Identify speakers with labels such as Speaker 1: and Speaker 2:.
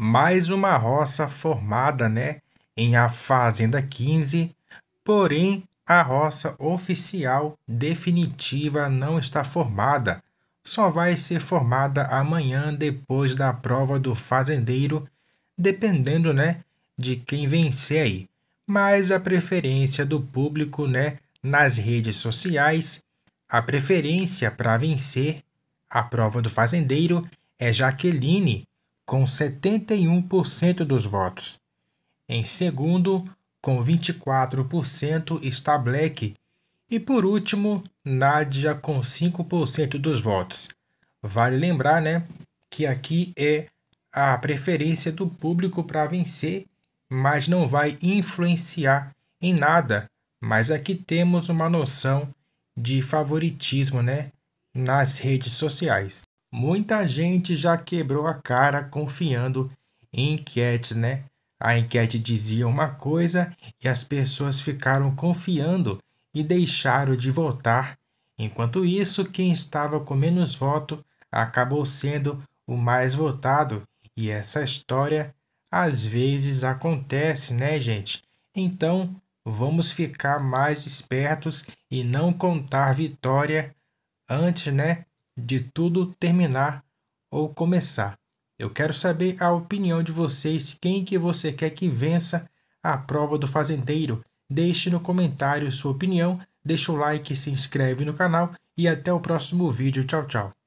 Speaker 1: mais uma roça formada né, em A Fazenda 15, porém a roça oficial definitiva não está formada, só vai ser formada amanhã depois da prova do fazendeiro, dependendo né, de quem vencer aí. Mas a preferência do público né, nas redes sociais, a preferência para vencer a prova do fazendeiro é Jaqueline, com 71% dos votos. Em segundo, com 24% está Black. E por último, Nádia com 5% dos votos. Vale lembrar, né, que aqui é a preferência do público para vencer, mas não vai influenciar em nada. Mas aqui temos uma noção de favoritismo, né, nas redes sociais. Muita gente já quebrou a cara confiando em enquetes, né? A enquete dizia uma coisa e as pessoas ficaram confiando e deixaram de votar. Enquanto isso, quem estava com menos voto acabou sendo o mais votado, e essa história às vezes acontece, né, gente? Então, vamos ficar mais espertos e não contar vitória antes, né, de tudo terminar ou começar. Eu quero saber a opinião de vocês, quem que você quer que vença a prova do fazendeiro. Deixe no comentário sua opinião, deixa o like, se inscreve no canal e até o próximo vídeo. Tchau, tchau.